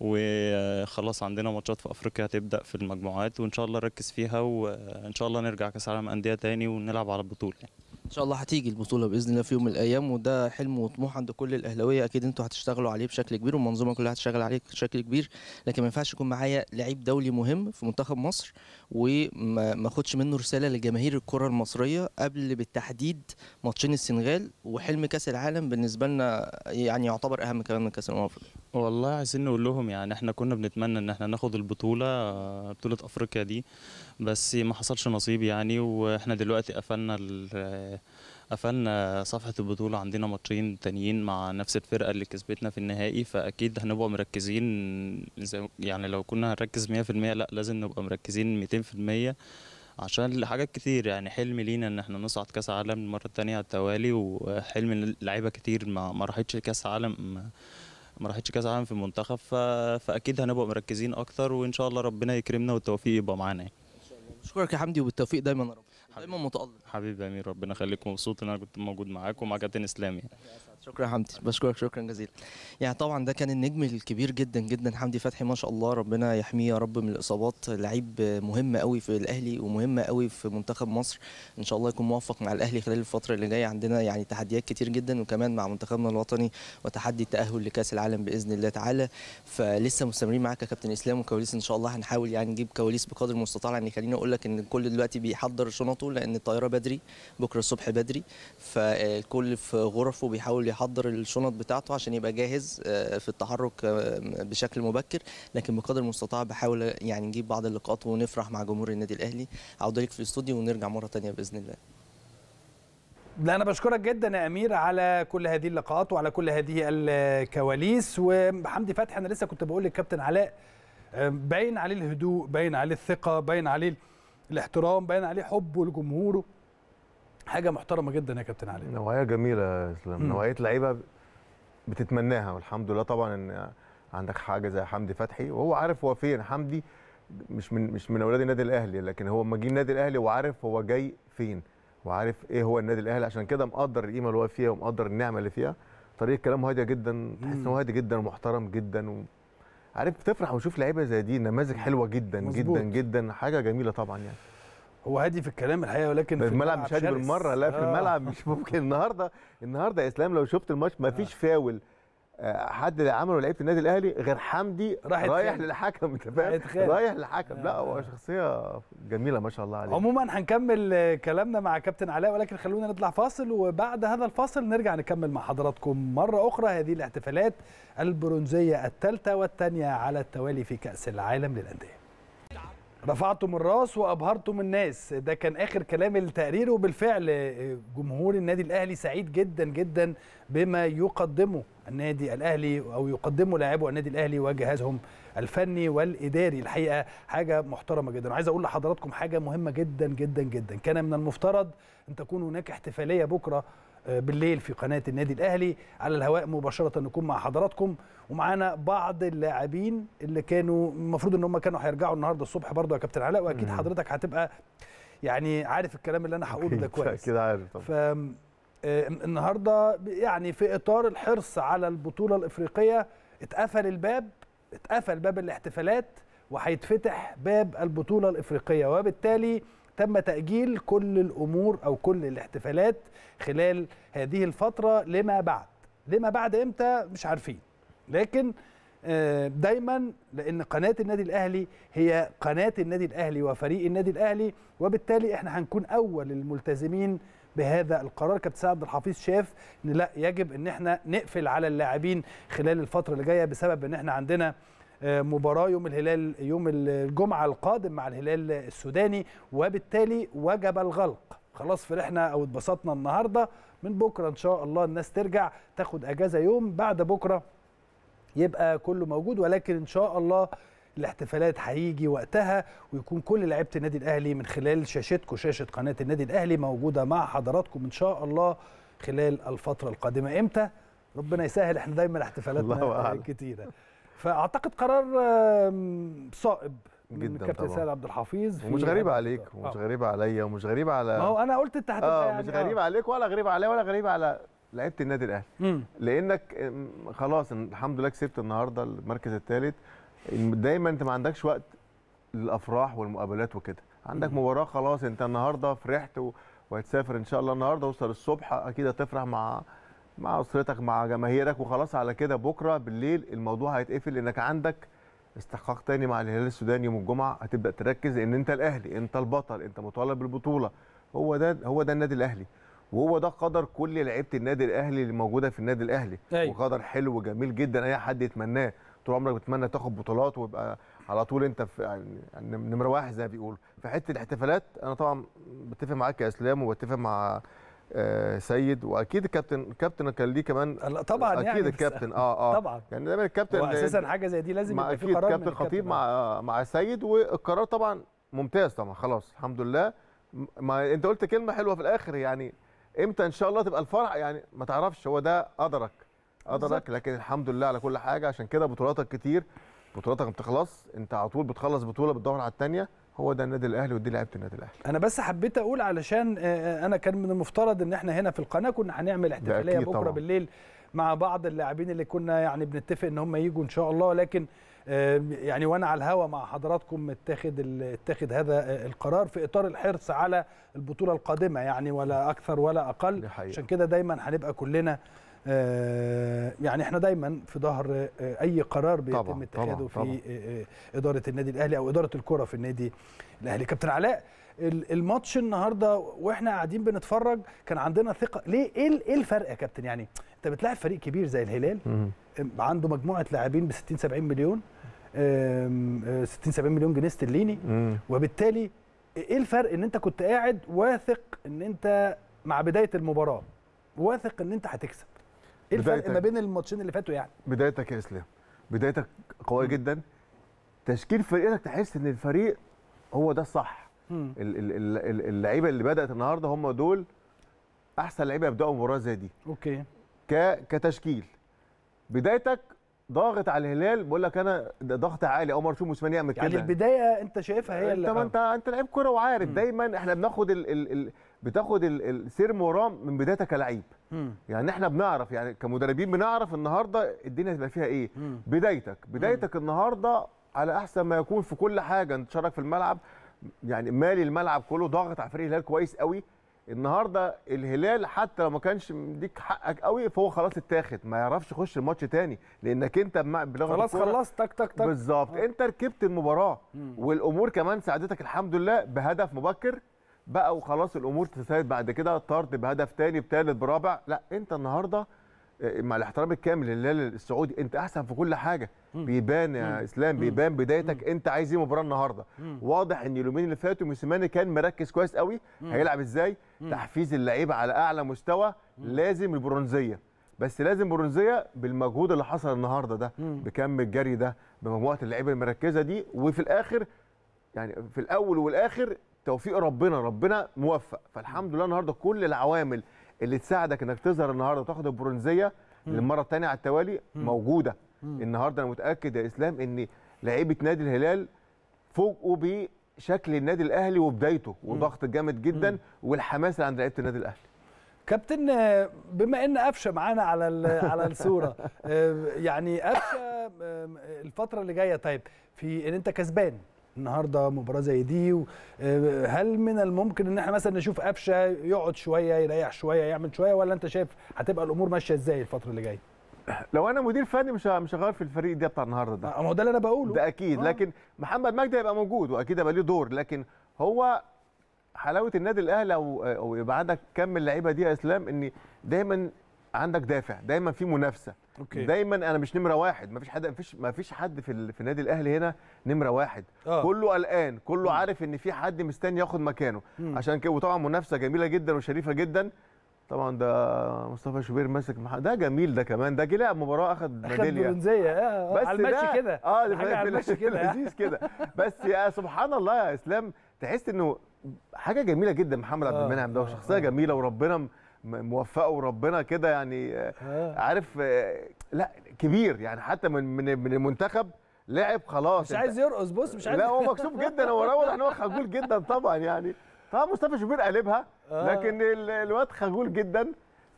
وخلاص عندنا ماتشات في افريقيا هتبدا في المجموعات وان شاء الله نركز فيها وان شاء الله نرجع كاس العالم انديه تاني ونلعب على البطوله يعني. ان شاء الله هتيجي البطوله باذن الله في يوم من الايام وده حلم وطموح عند كل الاهلاويه اكيد انتوا هتشتغلوا عليه بشكل كبير والمنظومه كلها هتشتغل عليه بشكل كبير لكن ما ينفعش يكون معايا لعيب دولي مهم في منتخب مصر وما اخدش منه رساله لجماهير الكره المصريه قبل بالتحديد ماتشين السنغال وحلم كاس العالم بالنسبه لنا يعني يعتبر اهم كمان من كاس الامم والله عايزين نقول لهم يعني احنا كنا بنتمنى ان احنا ناخد البطوله بطوله افريقيا دي بس ما حصلش نصيب يعني واحنا دلوقتي قفلنا قفلنا صفحه البطوله عندنا ماتشين تانيين مع نفس الفرقه اللي كسبتنا في النهائي فاكيد هنبقى مركزين زي يعني لو كنا هنركز 100% لا لازم نبقى مركزين 200% عشان حاجات كتير يعني حلم لينا ان احنا نصعد كاس عالم المره الثانيه على التوالي وحلم لعيبه كتير ما, ما راحتش كاس عالم ما راحتش كاس عالم في المنتخب فاكيد هنبقى مركزين اكتر وان شاء الله ربنا يكرمنا والتوفيق يبقى معانا يعني. بشكرك يا حمدي وبالتوفيق دايما يا رب دايما متالق حبيبي يا امير ربنا يخليكم مبسوط ان انا كنت موجود معاكم مع كابتن اسلام يعني شكرا يا حمدي بشكرك شكرا جزيلا يعني طبعا ده كان النجم الكبير جدا جدا حمدي فتحي ما شاء الله ربنا يحميه يا رب من الاصابات لعيب مهم قوي في الاهلي ومهم قوي في منتخب مصر ان شاء الله يكون موفق مع الاهلي خلال الفتره اللي جايه عندنا يعني تحديات كتير جدا وكمان مع منتخبنا الوطني وتحدي التاهل لكاس العالم باذن الله تعالى فلسه مستمرين معاك يا كابتن اسلام وكواليس ان شاء الله هنحاول يعني نجيب كواليس بقدر المستطاع يعني خليني اقول لك ان الكل دلوقتي بيحضر شنطه لان الطياره بدري بكره الصبح بدري فالكل في غرفه بيحاول بيحضر الشنط بتاعته عشان يبقى جاهز آه، في التحرك آه، بشكل مبكر لكن بقدر المستطاع بحاول يعني نجيب بعض اللقاءات ونفرح مع جمهور النادي الاهلي اعود ليك في الاستوديو ونرجع مره ثانيه باذن الله لا انا بشكرك جدا يا امير على كل هذه اللقاءات وعلى كل هذه الكواليس وحمدي فتحي انا لسه كنت بقول للكابتن علاء آه، باين عليه الهدوء باين عليه الثقه باين عليه الاحترام باين عليه حبه لجمهوره حاجه محترمه جدا يا كابتن علي نوعيه جميله يا اسلام نوعيه لعيبه بتتمناها والحمد لله طبعا ان عندك حاجه زي حمدي فتحي وهو عارف هو فين حمدي مش من مش من اولاد النادي الاهلي لكن هو لما جه النادي الاهلي وعارف هو جاي فين وعارف ايه هو النادي الاهلي عشان كده مقدر القيمه اللي هو فيها ومقدر النعمه اللي فيها طريقه كلامه هاديه جدا تحس ان هو هادي جدا ومحترم جدا و... عارف بتفرح وشوف لعيبه زي دي نماذج حلوه جدا مزبوط. جدا جدا حاجه جميله طبعا يعني هو هادي في الكلام الحقيقه ولكن في الملعب مش هادي بالمره لا في آه. الملعب مش ممكن النهارده النهارده يا اسلام لو شفت الماتش ما فيش آه. فاول آه، حد عمله لعيبه النادي الاهلي غير حمدي رايح للحكم انت فاهم رايح للحكم لا هو شخصيه جميله ما شاء الله عليه عموما هنكمل كلامنا مع كابتن علاء ولكن خلونا نطلع فاصل وبعد هذا الفاصل نرجع نكمل مع حضراتكم مره اخرى هذه الاحتفالات البرونزيه الثالثه والثانيه على التوالي في كاس العالم للانديه رفعتم الراس وابهرتم الناس ده كان اخر كلام التقرير وبالفعل جمهور النادي الاهلي سعيد جدا جدا بما يقدمه النادي الاهلي او يقدمه لاعبو النادي الاهلي وجهازهم الفني والاداري الحقيقه حاجه محترمه جدا وعايز اقول لحضراتكم حاجه مهمه جدا جدا جدا كان من المفترض ان تكون هناك احتفاليه بكره بالليل في قناه النادي الاهلي على الهواء مباشره نكون مع حضراتكم ومعانا بعض اللاعبين اللي كانوا المفروض ان هم كانوا هيرجعوا النهارده الصبح برضه يا كابتن علاء واكيد حضرتك هتبقى يعني عارف الكلام اللي انا هقوله ده كويس اكيد عارف طبعا النهارده يعني في اطار الحرص على البطوله الافريقيه اتقفل الباب اتقفل باب الاحتفالات وهيتفتح باب البطوله الافريقيه وبالتالي تم تأجيل كل الأمور أو كل الاحتفالات خلال هذه الفترة لما بعد لما بعد إمتى مش عارفين لكن آه، دايما لان قناه النادي الاهلي هي قناه النادي الاهلي وفريق النادي الاهلي وبالتالي احنا هنكون اول الملتزمين بهذا القرار كابتن عبد الحفيظ شاف ان لا يجب ان احنا نقفل على اللاعبين خلال الفتره اللي جايه بسبب ان احنا عندنا آه، مباراه يوم الهلال يوم الجمعه القادم مع الهلال السوداني وبالتالي وجب الغلق خلاص فرحنا او اتبسطنا النهارده من بكره ان شاء الله الناس ترجع تاخد اجازه يوم بعد بكره يبقى كله موجود ولكن ان شاء الله الاحتفالات هيجي وقتها ويكون كل لعيبه النادي الاهلي من خلال شاشتكم شاشه قناه النادي الاهلي موجوده مع حضراتكم ان شاء الله خلال الفتره القادمه امتى ربنا يسهل احنا دايما احتفالاتنا كتيره فاعتقد قرار صائب جدا من كابتن سيد عبد الحفيظ ومش غريبه عليك ومش غريبه عليا ومش غريبه على ما هو انا قلت انت هتبقى آه، يعني مش آه. غريبه عليك ولا غريبه عليا ولا غريبه على لعيبه النادي الاهلي لانك خلاص الحمد لله كسبت النهارده المركز الثالث دايما انت ما عندكش وقت للافراح والمقابلات وكده عندك مباراه خلاص انت النهارده فرحت وهتسافر ان شاء الله النهارده وصل الصبح اكيد هتفرح مع مع اسرتك مع جماهيرك وخلاص على كده بكره بالليل الموضوع هيتقفل لانك عندك استحقاق تاني مع الهلال السوداني يوم الجمعه هتبدا تركز ان انت الاهلي انت البطل انت مطالب بالبطوله هو ده هو ده النادي الاهلي وهو ده قدر كل لعيبه النادي الاهلي اللي موجوده في النادي الاهلي أي. أيوة. وقدر حلو جميل جدا اي حد يتمناه طول عمرك بتمنى تاخد بطولات ويبقى على طول انت في يعني،, يعني نمره واحد زي ما بيقولوا في حته الاحتفالات انا طبعا بتفق معاك يا اسلام وبتفق مع آه، سيد واكيد الكابتن الكابتن كان ليه كمان طبعا اكيد يعني الكابتن اه اه طبعا يعني دايما الكابتن اساسا حاجه زي دي لازم يبقى في قرار كابتن الكابتن خطيب مع آه، مع السيد والقرار طبعا ممتاز طبعا خلاص الحمد لله ما انت قلت كلمه حلوه في الاخر يعني امتى ان شاء الله تبقى الفرح يعني ما تعرفش هو ده قدرك قدرك لكن الحمد لله على كل حاجه عشان كده بطولاتك كتير بطولاتك ما بتخلص انت على طول بتخلص بطوله بتدور على الثانيه هو ده النادي الاهلي ودي لعيبه النادي الاهلي انا بس حبيت اقول علشان آه، آه، انا كان من المفترض ان احنا هنا في القناه كنا هنعمل احتفاليه بكره طبعا. بالليل مع بعض اللاعبين اللي كنا يعني بنتفق ان هم يجوا ان شاء الله لكن آه، يعني وانا على الهوا مع حضراتكم اتخذ اتخذ هذا القرار في اطار الحرص على البطوله القادمه يعني ولا اكثر ولا اقل عشان كده دايما هنبقى كلنا آه، يعني احنا دايما في ظهر آه، اي قرار بيتم اتخاذه طبعًا في طبعًا آه، اداره النادي الاهلي او اداره الكره في النادي الاهلي كابتن علاء الماتش النهارده واحنا قاعدين بنتفرج كان عندنا ثقه ليه ايه ايه الفرق يا كابتن يعني انت بتلاعب فريق كبير زي الهلال عنده مجموعه لاعبين ب 60 70 مليون 60 70 مليون جنيه استرليني وبالتالي ايه الفرق ان انت كنت قاعد واثق ان انت مع بدايه المباراه واثق ان انت هتكسب ايه الفرق ما بين الماتشين اللي فاتوا يعني بدايتك يا اسلام بدايتك قويه جدا تشكيل فرقتك تحس ان الفريق هو ده الصح اللعيبه اللي بدات النهارده هم دول احسن لعيبه يبداوا مباراه زي دي اوكي ك كتشكيل بدايتك ضاغط على الهلال بقول لك انا ضغط عالي اول شو موسيماني يعمل يعني كده يعني البدايه انت شايفها هي اللي انت ما انت انت لعيب كوره وعارف دايما احنا بناخد ال... ال... ال... بتاخد السير وراه من بدايتك كلاعب يعني احنا بنعرف يعني كمدربين بنعرف النهارده الدنيا هتبقى فيها ايه مم. بدايتك بدايتك مم. النهارده على احسن ما يكون في كل حاجه انت تشارك في الملعب يعني مالي الملعب كله ضاغط على فريق الهلال كويس قوي النهارده الهلال حتى لو ما كانش مديك حقك قوي فهو خلاص اتاخد ما يعرفش يخش الماتش تاني لانك انت بلغه خلاص خلاص تك تك تك بالظبط آه. انت ركبت المباراه مم. والامور كمان ساعدتك الحمد لله بهدف مبكر بقى وخلاص الامور تساعد بعد كده طرد بهدف ثاني بثالث برابع لا انت النهارده آه، مع الاحترام الكامل للهلال السعودي انت احسن في كل حاجه مم. بيبان يا مم. اسلام بيبان بدايتك مم. انت عايز ايه مباراه النهارده واضح ان اليومين اللي فاتوا موسيماني كان مركز كويس قوي هيلعب ازاي تحفيز اللعيبه على اعلى مستوى لازم البرونزيه بس لازم برونزيه بالمجهود اللي حصل النهارده ده بكم الجري ده بمجموعه اللعيبه المركزه دي وفي الاخر يعني في الاول والاخر توفيق ربنا ربنا موفق فالحمد لله النهارده كل العوامل اللي تساعدك انك تظهر النهارده وتاخد البرونزيه للمره الثانيه على التوالي موجوده النهارده انا متاكد يا اسلام ان لعيبه نادي الهلال فوجئوا بشكل النادي الاهلي وبدايته وضغط جامد جدا والحماس اللي عند لعيبه النادي الاهلي كابتن بما ان قفشه معانا على على الصوره آه، يعني قفشه آه، الفتره اللي جايه طيب في ان انت كسبان النهارده مباراه زي دي آه، هل من الممكن ان احنا مثلا نشوف قفشه يقعد شويه يريح شويه يعمل شويه ولا انت شايف هتبقى الامور ماشيه ازاي الفتره اللي جايه؟ لو انا مدير فني مش مش هغير في الفريق ده بتاع النهارده ده آه، ما هو ده اللي انا بقوله ده اكيد آه. لكن محمد مجدي هيبقى موجود واكيد هيبقى ليه دور لكن هو حلاوه النادي الاهلي او يبقى عندك كم اللعيبه دي يا اسلام ان دايما عندك دافع دايما في منافسه أوكي. دايما انا مش نمره واحد مفيش حد مفيش مفيش حد في في النادي الاهلي هنا نمره واحد آه. كله قلقان كله عارف ان في حد مستني ياخد مكانه مم. عشان كده وطبعا منافسه جميله جدا وشريفه جدا طبعا ده مصطفى شوبير ماسك مح... ده جميل ده كمان ده جه لعب مباراه اخد ميداليه اخد برونزيه آه،, اه بس على المشي كده اه على المشي كده لذيذ كده بس يا سبحان الله يا اسلام تحس انه حاجه جميله جدا محمد آه عبد المنعم ده آه، وشخصيه آه جميله وربنا موفقه وربنا كده يعني آه. عارف آه، لا كبير يعني حتى من من, من المنتخب لعب خلاص مش عايز يرقص بص مش عايز لا هو مكسوف جدا هو راوغ ان يعني هو خجول جدا طبعا يعني طبعا مصطفى شوبير قلبها آه. لكن الواد خجول جدا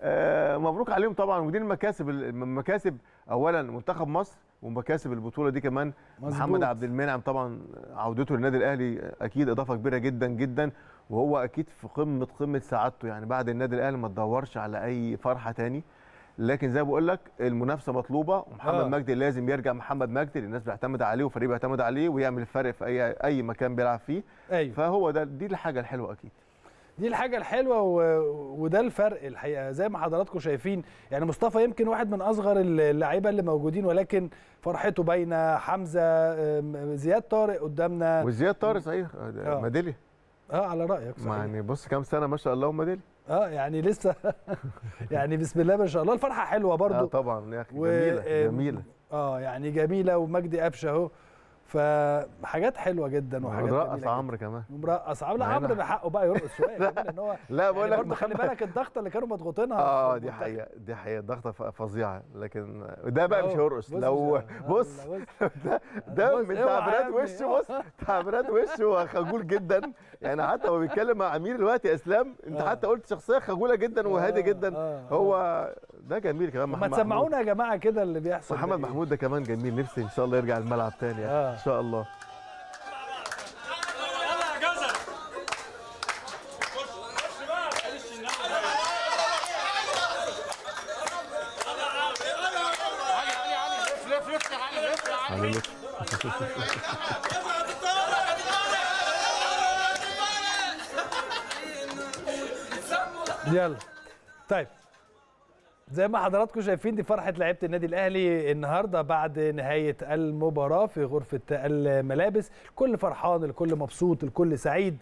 آه، مبروك عليهم طبعا ودي المكاسب المكاسب اولا منتخب مصر ومكاسب البطوله دي كمان مزبوط. محمد عبد المنعم طبعا عودته للنادي الاهلي اكيد اضافه كبيره جدا جدا وهو اكيد في قمه قمه سعادته يعني بعد النادي الاهلي ما تدورش على اي فرحه تاني لكن زي ما بقول لك المنافسه مطلوبه ومحمد آه. مجدي لازم يرجع محمد مجدي الناس بتعتمد عليه والفريق بيعتمد عليه ويعمل الفرق في اي اي مكان بيلعب فيه أيوه. فهو ده دي الحاجه الحلوه اكيد دي الحاجه الحلوه و... وده الفرق الحقيقه زي ما حضراتكم شايفين يعني مصطفى يمكن واحد من اصغر اللعيبه اللي موجودين ولكن فرحته باينه حمزه زياد طارق قدامنا وزياد طارق صحيح آه. ميداليه اه على رايك صحيح. يعني بص كام سنه ما شاء الله دول اه يعني لسه يعني بسم الله ما شاء الله الفرحه حلوه برضو اه طبعا يا اخي جميله جميله اه يعني جميله ومجدي قفشه اهو فحاجات حلوه جدا وحاجات رقص عمرو كمان مرقص عمرو لا عمرو بحقه بقى يرقص شويه كمان ان هو لا بقول يعني لك يعني خلي بالك الضغطه اللي كانوا مضغوطينها اه دي حقيقه دي حقيقه ضغطه فظيعه لكن ده بقى مش هيرقص لو آه، بص ده آه، ده من تعبيرات وشه بص تعبيرات وشه هو خجول جدا يعني حتى هو بيتكلم مع امير الوقت يا اسلام انت آه. حتى قلت شخصيه خجوله جدا وهادي جدا هو ده جميل كمان محمد ما تسمعونا يا جماعه كده اللي بيحصل محمد محمود ده كمان جميل نفسي ان شاء الله يرجع الملعب تاني اه شاء الله يلا طيب زي ما حضراتكم شايفين دي فرحه لعيبه النادي الاهلي النهارده بعد نهايه المباراه في غرفه الملابس الكل فرحان الكل مبسوط الكل سعيد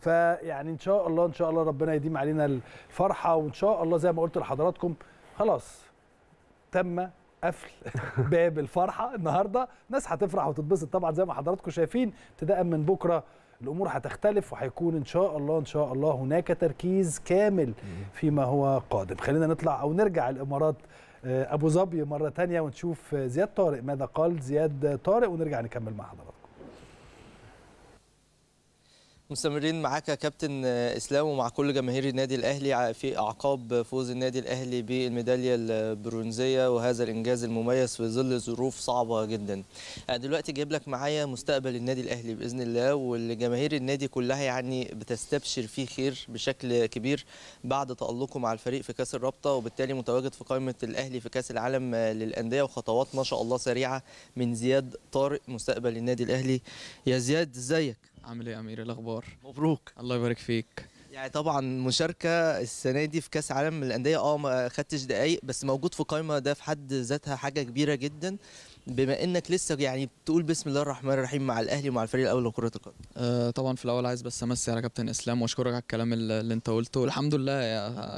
فيعني ان شاء الله ان شاء الله ربنا يديم علينا الفرحه وان شاء الله زي ما قلت لحضراتكم خلاص تم قفل باب الفرحه النهارده الناس هتفرح وتتبسط طبعا زي ما حضراتكم شايفين ابتداء من بكره الامور هتختلف وهيكون ان شاء الله ان شاء الله هناك تركيز كامل فيما هو قادم خلينا نطلع او نرجع الامارات آه، ابو ظبي مره ثانيه ونشوف آه، زياد طارق ماذا قال زياد طارق ونرجع نكمل مع حضراتكم مستمرين معاك يا كابتن اسلام ومع كل جماهير النادي الاهلي في اعقاب فوز النادي الاهلي بالميداليه البرونزيه وهذا الانجاز المميز في ظل ظروف صعبه جدا. آه، دلوقتي جايب لك معايا مستقبل النادي الاهلي باذن الله واللي جماهير النادي كلها يعني بتستبشر فيه خير بشكل كبير بعد تالقه مع الفريق في كاس الرابطه وبالتالي متواجد في قائمه الاهلي في كاس العالم للانديه وخطوات ما شاء الله سريعه من زياد طارق مستقبل النادي الاهلي. يا زياد ازيك؟ عامل ايه يا امير إيه الاخبار مبروك الله يبارك فيك يعني طبعا مشاركه السنه دي في كاس عالم الانديه اه ما خدتش دقايق بس موجود في قائمه ده في حد ذاتها حاجه كبيره جدا بما انك لسه يعني بتقول بسم الله الرحمن الرحيم مع الاهلي ومع الفريق الاول لكره القدم آه طبعا في الاول عايز بس امسي على كابتن اسلام واشكرك على الكلام اللي انت قلته الحمد لله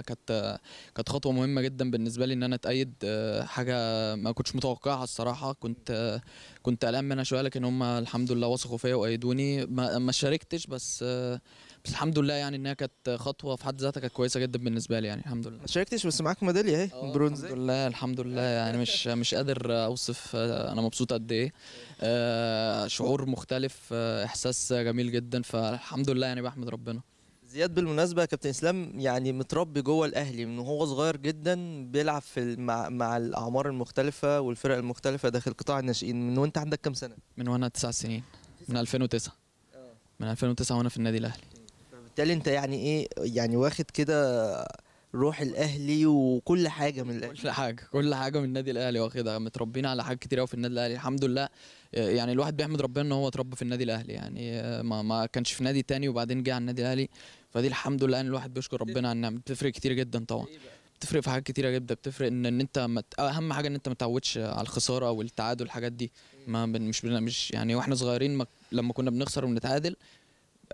كانت كانت خطوه مهمه جدا بالنسبه لي ان انا اتايد آه، حاجه ما كنتش متوقعها الصراحه كنت آه، كنت قلقان منها شويه لكن هم الحمد لله وثقوا فيا وايدوني ما شاركتش بس آه، بس الحمد لله يعني انها كانت خطوه في حد ذاتها كانت كويسه جدا بالنسبه لي يعني الحمد لله ما شاركتش بس معاك ميداليه اهي آه، برونز الحمد لله الحمد لله يعني مش مش قادر اوصف آه، انا مبسوط قد ايه آه، شعور مختلف احساس جميل جدا فالحمد لله يعني بحمد ربنا زياد بالمناسبه كابتن اسلام يعني متربي جوه الاهلي من هو صغير جدا بيلعب في مع, مع الاعمار المختلفه والفرق المختلفه داخل قطاع الناشئين من وانت عندك كام سنه من وانا تسع سنين من 2009 من 2009 وانا في النادي الاهلي بالتالي انت يعني ايه يعني واخد كده روح الاهلي وكل حاجه من الاهلي كل حاجه كل حاجه من النادي الاهلي واخدها متربينا على حاجات كتير قوي في النادي الاهلي الحمد لله يعني الواحد بيحمد ربنا ان هو اتربى في النادي الاهلي يعني ما, ما كانش في نادي تاني وبعدين جه على النادي الاهلي فدي الحمد لله ان الواحد بيشكر ربنا على النعمه بتفرق كتير جدا طبعا بتفرق في حاجات كتيره جدا بتفرق ان ان انت مت... اهم حاجه ان انت ما تعودش على الخساره والتعادل الحاجات دي ما بن... مش بن... مش يعني واحنا صغيرين ما... لما كنا بنخسر ونتعادل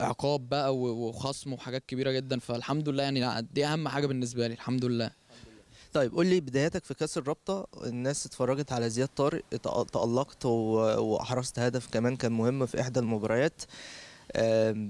عقاب بقى وخصم وحاجات كبيره جدا فالحمد لله يعني دي اهم حاجه بالنسبه لي الحمد لله طيب قول لي بداياتك في كاس الرابطه الناس اتفرجت على زياد طارق تالقت واحرزت هدف كمان كان مهم في احدى المباريات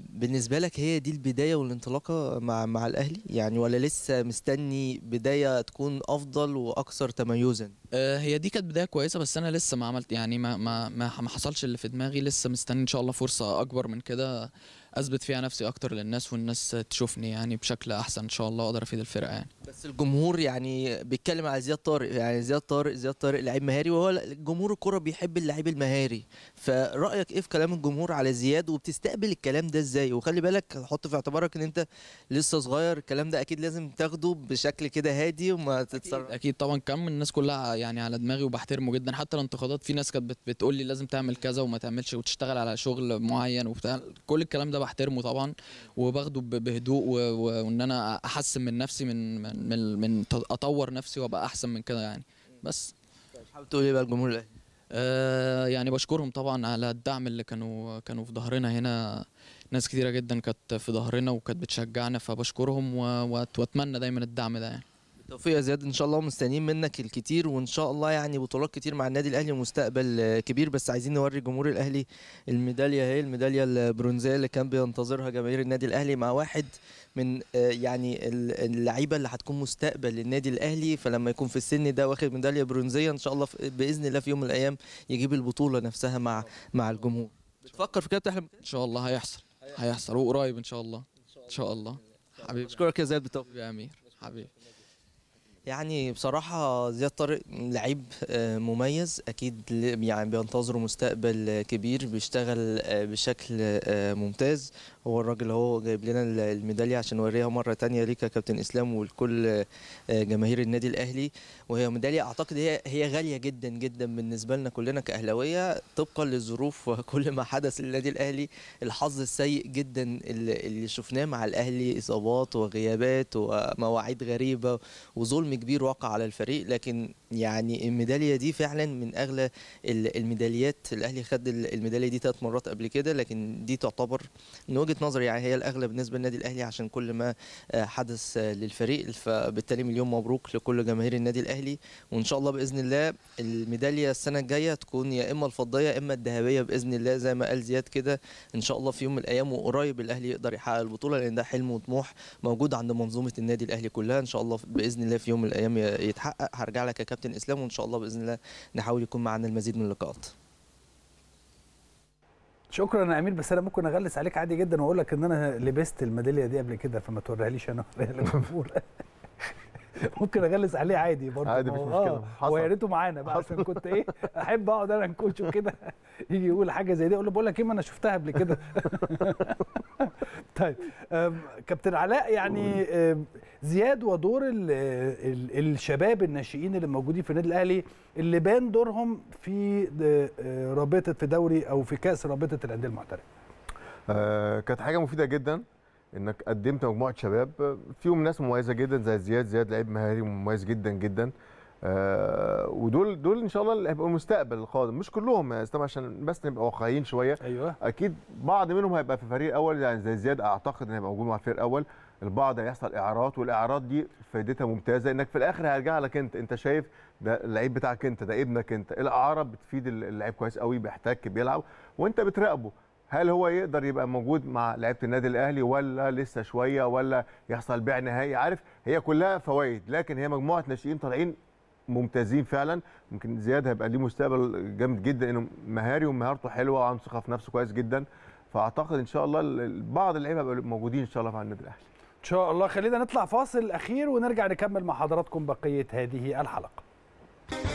بالنسبه لك هي دي البدايه والانطلاقه مع مع الاهلي يعني ولا لسه مستني بدايه تكون افضل واكثر تميزا آه، هي دي كانت بدايه كويسه بس انا لسه ما عملت يعني ما ما ما حصلش اللي في دماغي لسه مستني ان شاء الله فرصه اكبر من كده اثبت فيها نفسي اكتر للناس والناس تشوفني يعني بشكل احسن ان شاء الله اقدر افيد الفرقه يعني بس الجمهور يعني بيتكلم على زياد طارق يعني زياد طارق زياد طارق لعيب مهاري وهو جمهور الكره بيحب اللعيب المهاري فرايك ايه في كلام الجمهور على زياد وبتستقبل الكلام ده ازاي وخلي بالك حط في اعتبارك ان انت لسه صغير الكلام ده اكيد لازم تاخده بشكل كده هادي وما تتصرف أكيد, اكيد طبعا كم الناس كلها يعني على دماغي وبحترمه جدا حتى الانتقادات في ناس كانت بتقول لي لازم تعمل كذا وما تعملش وتشتغل على شغل معين وبتاع كل الكلام ده بحترمه طبعا وباخده بهدوء وان انا احسن من نفسي من من من اطور نفسي وابقى احسن من كده يعني بس حابب تقول ايه بقى الجمهور الاهلي؟ آه، يعني بشكرهم طبعا على الدعم اللي كانوا كانوا في ظهرنا هنا ناس كثيره جدا كانت في ظهرنا وكانت بتشجعنا فبشكرهم واتمنى دايما الدعم ده يعني بالتوفيق يا زياد ان شاء الله مستنيين منك الكتير وان شاء الله يعني بطولات كتير مع النادي الاهلي ومستقبل كبير بس عايزين نوري الجمهور الاهلي الميداليه اهي الميداليه البرونزيه اللي كان بينتظرها جماهير النادي الاهلي مع واحد من آه، يعني اللعيبه اللي هتكون مستقبل للنادي الاهلي فلما يكون في السن ده واخد ميداليه برونزيه ان شاء الله باذن الله في يوم من الايام يجيب البطوله نفسها مع مع الجمهور بتفكر في كده تحلم ان شاء الله هيحصل هيحصل وقريب ان شاء الله ان شاء الله حبيبي اشكرك يا زياد بالتوفيق يا امير حبيبي يعني بصراحة زياد طارق لعيب آه، مميز أكيد يعني بينتظره مستقبل كبير بيشتغل آه، بشكل ممتاز هو الراجل هو جايب لنا الميداليه عشان نوريها مره تانية ليك يا كابتن اسلام ولكل آه، جماهير النادي الاهلي وهي ميداليه اعتقد هي هي غاليه جدا جدا بالنسبه لنا كلنا كاهلاويه طبقا للظروف وكل ما حدث للنادي الاهلي الحظ السيء جدا اللي شفناه مع الاهلي اصابات وغيابات ومواعيد غريبه وظلم كبير وقع على الفريق لكن يعني الميداليه دي فعلا من اغلى الميداليات الاهلي خد الميداليه دي ثلاث مرات قبل كده لكن دي تعتبر من وجهه وجهه نظري يعني هي الاغلى بالنسبه للنادي الاهلي عشان كل ما آه، حدث آه، للفريق فبالتالي مليون مبروك لكل جماهير النادي الاهلي وان شاء الله باذن الله الميداليه السنه الجايه تكون يا اما الفضيه يا اما الذهبيه باذن الله زي ما قال زياد كده ان شاء الله في يوم من الايام وقريب الاهلي يقدر يحقق البطوله لان ده حلم وطموح موجود عند منظومه النادي الاهلي كلها ان شاء الله باذن الله في يوم من الايام يتحقق هرجع لك يا كابتن اسلام وان شاء الله باذن الله نحاول يكون معنا المزيد من اللقاءات شكرا يا امير بس انا ممكن اغلس عليك عادي جدا واقول لك ان انا لبست الميداليه دي قبل كده فما ليش انا ممكن اغلس عليه عادي برضه عادي مش آه، مشكله آه ويا ريته معانا بقى عشان كنت ايه احب اقعد انا انكوشه وكده يجي يقول حاجه زي دي اقول له بقول لك ايه ما انا شفتها قبل كده طيب كابتن علاء يعني زياد ودور الـ الـ الشباب الناشئين اللي موجودين في النادي الاهلي اللي بان دورهم في آه، رابطه في دوري او في كاس رابطه الانديه المحترفه آه كانت حاجه مفيده جدا انك قدمت مجموعه شباب فيهم ناس مميزه جدا زي زياد زياد لعيب مهاري مميز جدا جدا آه ودول دول ان شاء الله اللي هيبقوا المستقبل القادم مش كلهم يا اسلام عشان بس نبقى واقعيين شويه ايوه اكيد بعض منهم هيبقى في فريق اول يعني زي زياد اعتقد ان هيبقى موجود مع فريق اول البعض هيحصل اعارات والاعارات دي فائدتها ممتازه انك في الاخر هيرجع لك انت انت شايف ده اللعيب بتاعك انت ده ابنك انت إيه الاعاره بتفيد اللعيب كويس قوي بيحتك بيلعب وانت بتراقبه هل هو يقدر يبقى موجود مع لعيبه النادي الاهلي ولا لسه شويه ولا يحصل بيع نهائي عارف هي كلها فوائد لكن هي مجموعه ناشئين طالعين ممتازين فعلا يمكن زياد هيبقى ليه مستقبل جامد جدا انه مهاري ومهارته حلوه وعنده ثقه في نفسه كويس جدا فاعتقد ان شاء الله بعض اللعيبه هيبقوا موجودين ان شاء الله مع النادي الاهلي ان شاء الله خلينا نطلع فاصل اخير ونرجع نكمل مع حضراتكم بقيه هذه الحلقه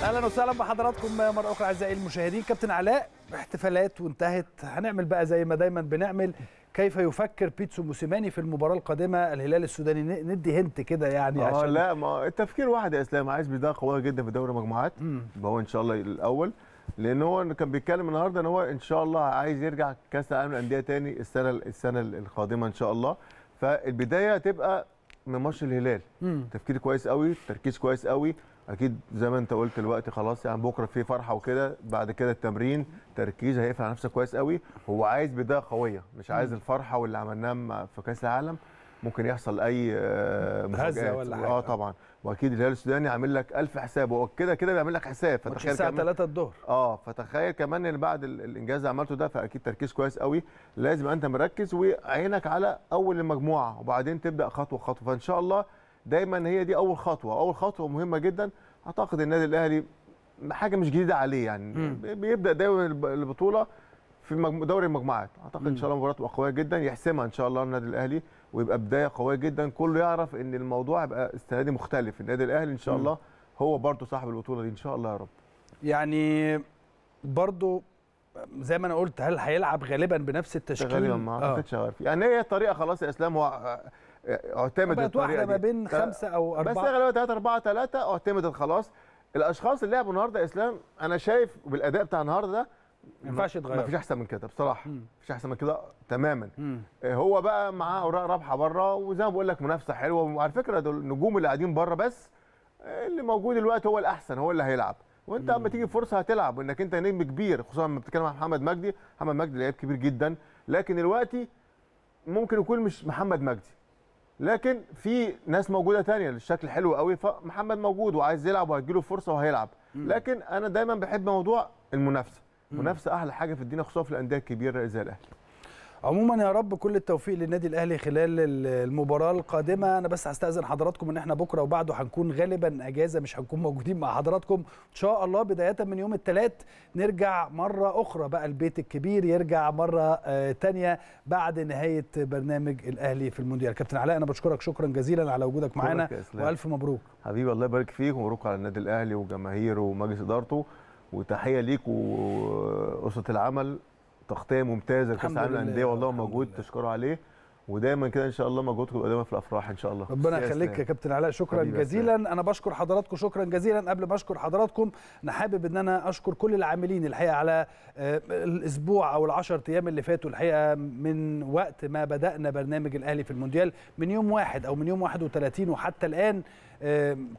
اهلا وسهلا بحضراتكم مره اخرى اعزائي المشاهدين كابتن علاء احتفالات وانتهت هنعمل بقى زي ما دايما بنعمل كيف يفكر بيتسو موسيماني في المباراه القادمه الهلال السوداني ندي هنت كده يعني اه لا ما التفكير واحد يا اسلام عايز بدايه قويه جدا في دوري المجموعات هو ان شاء الله الاول لان هو كان بيتكلم النهارده ان هو ان شاء الله عايز يرجع كاس العالم للانديه تاني السنه السنه القادمه ان شاء الله فالبدايه هتبقى من ماتش الهلال تفكير كويس قوي تركيز كويس قوي اكيد زي ما انت قلت دلوقتي خلاص يعني بكره في فرحه وكده بعد كده التمرين تركيز هيقفل على نفسه كويس قوي هو عايز بدايه قويه مش عايز الفرحه واللي عملناه في كاس العالم ممكن يحصل اي آه، مفاجاه ولا حاجه اه طبعا واكيد الهلال السوداني عامل لك 1000 حساب هو كده كده بيعمل لك حساب فتخيل الساعه 3 الظهر اه فتخيل كمان ان بعد الانجاز اللي عملته ده فاكيد تركيز كويس قوي لازم انت مركز وعينك على اول المجموعه وبعدين تبدا خطوه خطوه فان شاء الله دايما هي دي اول خطوه اول خطوه مهمه جدا اعتقد النادي الاهلي حاجه مش جديده عليه يعني مم. بيبدا دايما البطوله في دوري المجموعات اعتقد ان شاء الله مباراه تبقى قويه جدا يحسمها ان شاء الله النادي الاهلي ويبقى بدايه قويه جدا كله يعرف ان الموضوع هيبقى السنه دي مختلف النادي الاهلي ان شاء مم. الله هو برضه صاحب البطوله دي ان شاء الله يا رب يعني برضه زي ما انا قلت هل هيلعب غالبا بنفس التشكيل غالبا ما آه. اعتقدش آه. يعني هي الطريقه خلاص يا اسلام هو اعتمد الطريقه دي ما بين خمسه او اربعه بس غالبا 3 4 3 اعتمدت خلاص الاشخاص اللي لعبوا النهارده اسلام انا شايف بالاداء بتاع النهارده ده ما ينفعش يتغير ما فيش احسن من كده بصراحه ما فيش احسن من كده تماما مم. آه، هو بقى معاه اوراق رابحه بره وزي ما بقول لك منافسه حلوه وعلى فكره دول النجوم اللي قاعدين بره بس آه، اللي موجود دلوقتي هو الاحسن هو اللي هيلعب وانت اما تيجي فرصه هتلعب وانك انت نجم كبير خصوصا لما بتتكلم عن محمد مجدي محمد مجدي لعيب كبير جدا لكن دلوقتي ممكن يكون مش محمد مجدي لكن في ناس موجوده تانية للشكل حلو قوي فمحمد موجود وعايز يلعب له فرصه وهيلعب لكن انا دايما بحب موضوع المنافسه المنافسه احلى حاجه في الدنيا خصوصا في الانديه الكبيره زي الاهلي عموما يا رب كل التوفيق للنادي الاهلي خلال المباراه القادمه انا بس هستاذن حضراتكم ان احنا بكره وبعده هنكون غالبا اجازه مش هنكون موجودين مع حضراتكم ان شاء الله بدايه من يوم الثلاث نرجع مره اخرى بقى البيت الكبير يرجع مره ثانيه آه، بعد نهايه برنامج الاهلي في المونديال كابتن علاء انا بشكرك شكرا جزيلا على وجودك معانا والف مبروك حبيبي الله يبارك فيك ومبروك على النادي الاهلي وجماهيره ومجلس ادارته وتحيه ليك واسره العمل تغطيه ممتازه لكاس العالم للانديه والله مجهود تشكروا عليه ودايما كده ان شاء الله مجهودكم يبقى في الافراح ان شاء الله ربنا يخليك يا كابتن علاء شكرا جزيلا سنة. انا بشكر حضراتكم شكرا جزيلا قبل ما اشكر حضراتكم انا حابب ان انا اشكر كل العاملين الحقيقه على آه، الاسبوع او العشر ايام اللي فاتوا الحقيقه من وقت ما بدانا برنامج الاهلي في المونديال من يوم واحد او من يوم 31 وحتى الان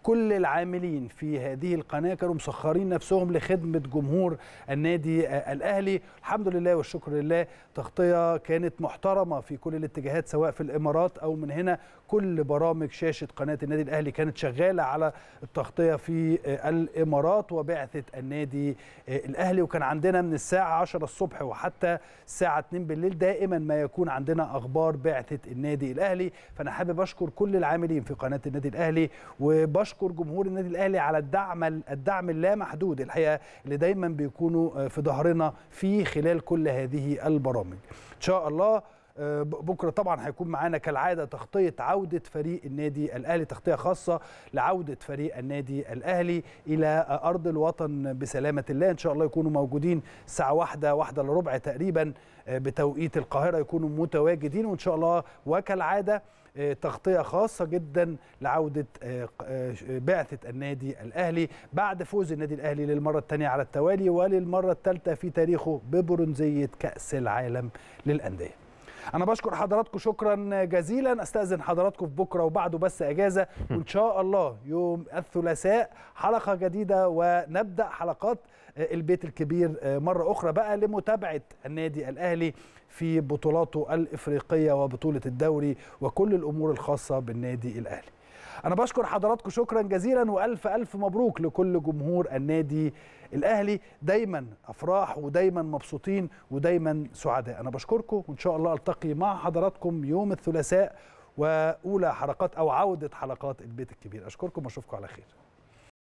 كل العاملين في هذه القناه كانوا مسخرين نفسهم لخدمه جمهور النادي آه، الاهلي الحمد لله والشكر لله تغطيه كانت محترمه في كل الاتجاهات سواء في الامارات او من هنا كل برامج شاشه قناه النادي الاهلي كانت شغاله على التغطيه في آه، الامارات وبعثه النادي آه، الاهلي وكان عندنا من الساعه 10 الصبح وحتى الساعه 2 بالليل دائما ما يكون عندنا اخبار بعثه النادي الاهلي فانا حابب اشكر كل العاملين في قناه النادي الاهلي وبشكر جمهور النادي الاهلي على الدعم الدعم اللامحدود الحقيقه اللي دايما بيكونوا آه، في ظهرنا في خلال كل هذه البرامج ان شاء الله آه، بكره طبعا هيكون معانا كالعاده تغطيه عوده فريق النادي الاهلي تغطيه خاصه لعوده فريق النادي الاهلي الى ارض الوطن بسلامه الله ان شاء الله يكونوا موجودين الساعه واحدة واحدة لربع تقريبا آه، بتوقيت القاهره يكونوا متواجدين وان شاء الله وكالعاده آه، تغطية خاصة جدا لعودة بعثة النادي الأهلي بعد فوز النادي الأهلي للمرة الثانية على التوالي وللمرة الثالثة في تاريخه ببرونزية كأس العالم للأندية انا بشكر حضراتكم شكرا جزيلا استاذن حضراتكم في بكره وبعده بس اجازه وان شاء الله يوم الثلاثاء حلقه جديده ونبدا حلقات آه، البيت الكبير آه، مره اخرى بقى لمتابعه النادي الاهلي في بطولاته الافريقيه وبطوله الدوري وكل الامور الخاصه بالنادي الاهلي انا بشكر حضراتكم شكرا جزيلا والف الف مبروك لكل جمهور النادي الاهلي دايما افراح ودايما مبسوطين ودايما سعداء انا بشكركم وان شاء الله التقي مع حضراتكم يوم الثلاثاء واولى حلقات او عوده حلقات البيت الكبير اشكركم واشوفكم على خير